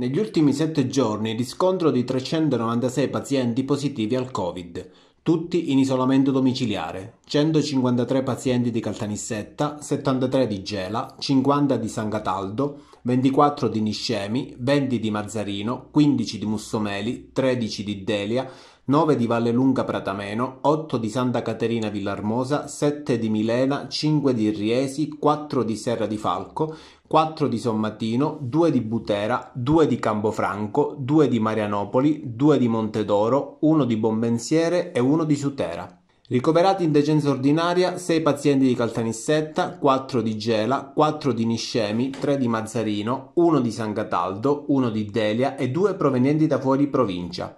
Negli ultimi sette giorni riscontro di 396 pazienti positivi al Covid, tutti in isolamento domiciliare, 153 pazienti di Caltanissetta, 73 di Gela, 50 di San Cataldo, 24 di Niscemi, 20 di Mazzarino, 15 di Mussomeli, 13 di Delia, 9 di Vallelunga Pratameno, 8 di Santa Caterina Villarmosa, 7 di Milena, 5 di Riesi, 4 di Serra di Falco, quattro di Sommatino, 2 di Butera, 2 di Cambofranco, 2 di Marianopoli, 2 di Montedoro, 1 di Bombensiere e 1 di Sutera. Ricoverati in decenza ordinaria 6 pazienti di Caltanissetta, 4 di Gela, 4 di Niscemi, 3 di Mazzarino, 1 di San Cataldo, 1 di Delia e 2 provenienti da fuori provincia.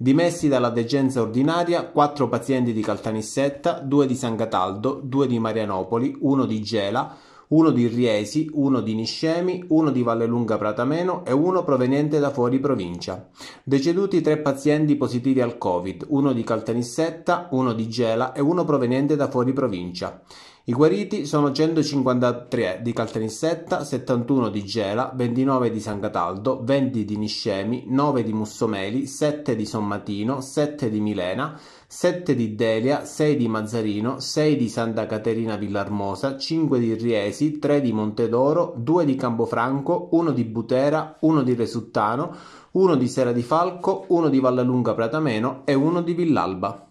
Dimessi dalla degenza ordinaria, quattro pazienti di Caltanissetta, due di San Cataldo, due di Marianopoli, uno di Gela, uno di Riesi, uno di Niscemi, uno di Vallelunga Pratameno e uno proveniente da fuori provincia. Deceduti tre pazienti positivi al Covid, uno di Caltanissetta, uno di Gela e uno proveniente da fuori provincia. I guariti sono 153 di Caltanissetta, 71 di Gela, 29 di San Cataldo, 20 di Niscemi, 9 di Mussomeli, 7 di Sommatino, 7 di Milena, 7 di Delia, 6 di Mazzarino, 6 di Santa Caterina Villarmosa, 5 di Riesi, 3 di Montedoro, 2 di Campofranco, 1 di Butera, 1 di Resuttano, 1 di Sera di Falco, 1 di Vallalunga Pratameno e 1 di Villalba.